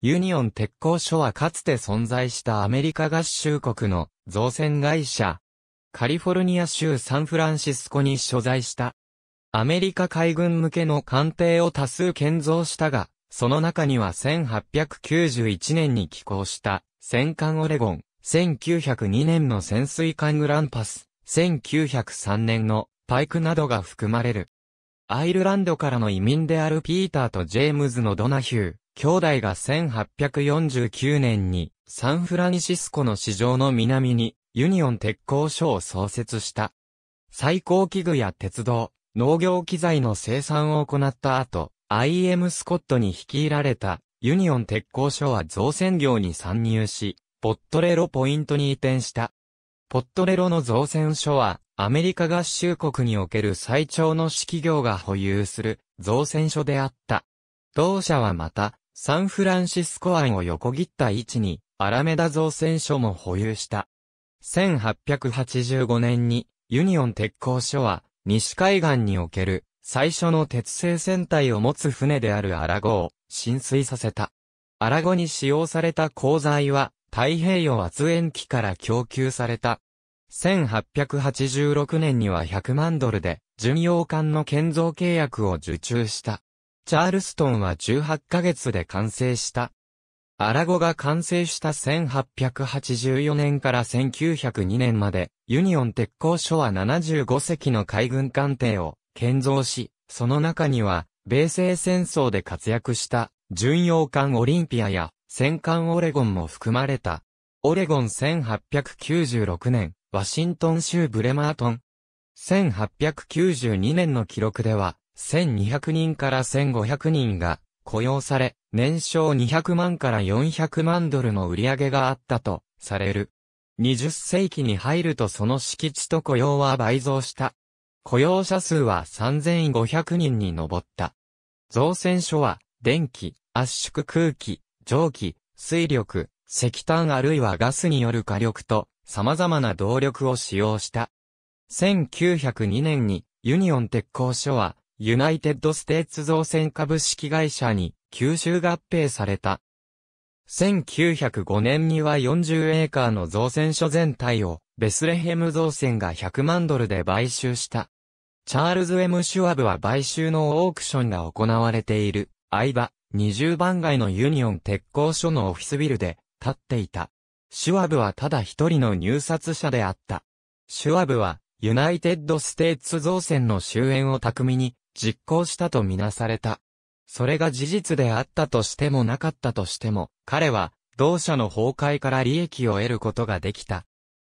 ユニオン鉄工所はかつて存在したアメリカ合衆国の造船会社、カリフォルニア州サンフランシスコに所在した。アメリカ海軍向けの艦艇を多数建造したが、その中には1891年に寄港した戦艦オレゴン、1902年の潜水艦グランパス、1903年のパイクなどが含まれる。アイルランドからの移民であるピーターとジェームズのドナヒュー、兄弟が1849年にサンフランシスコの市場の南にユニオン鉄工所を創設した。最高器具や鉄道、農業機材の生産を行った後、IM スコットに率いられたユニオン鉄工所は造船業に参入し、ポットレロポイントに移転した。ポットレロの造船所は、アメリカ合衆国における最長の指揮業が保有する造船所であった。同社はまた、サンフランシスコ湾を横切った位置に、アラメダ造船所も保有した。1885年に、ユニオン鉄鋼所は、西海岸における、最初の鉄製船体を持つ船であるアラゴを浸水させた。アラゴに使用された鋼材は太平洋圧縁機から供給された。1886年には100万ドルで巡洋艦の建造契約を受注した。チャールストンは18ヶ月で完成した。アラゴが完成した1884年から1902年まで、ユニオン鉄工所は75隻の海軍艦艇を建造し、その中には、米西戦争で活躍した巡洋艦オリンピアや戦艦オレゴンも含まれた。オレゴン1896年、ワシントン州ブレマートン。1892年の記録では、1200人から1500人が雇用され、年商200万から400万ドルの売り上げがあったとされる。20世紀に入るとその敷地と雇用は倍増した。雇用者数は3500人に上った。造船所は、電気、圧縮空気、蒸気、水力、石炭あるいはガスによる火力と、様々な動力を使用した。1902年に、ユニオン鉄鋼所は、ユナイテッドステーツ造船株式会社に吸収合併された。1905年には40エーカーの造船所全体をベスレヘム造船が100万ドルで買収した。チャールズ・エムシュワブは買収のオークションが行われている、相場、20番街のユニオン鉄工所のオフィスビルで、立っていた。シュワブはただ一人の入札者であった。シュワブは、ユナイテッド・ステーツ造船の終焉を巧みに、実行したとみなされた。それが事実であったとしてもなかったとしても、彼は、同社の崩壊から利益を得ることができた。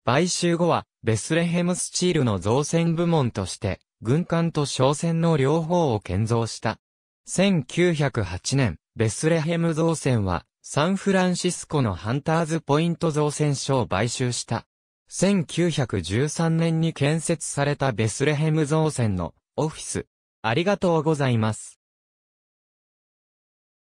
買収後は、ベスレヘムスチールの造船部門として、軍艦と商船の両方を建造した。1908年、ベスレヘム造船は、サンフランシスコのハンターズポイント造船所を買収した。1913年に建設されたベスレヘム造船のオフィス、ありがとうございます。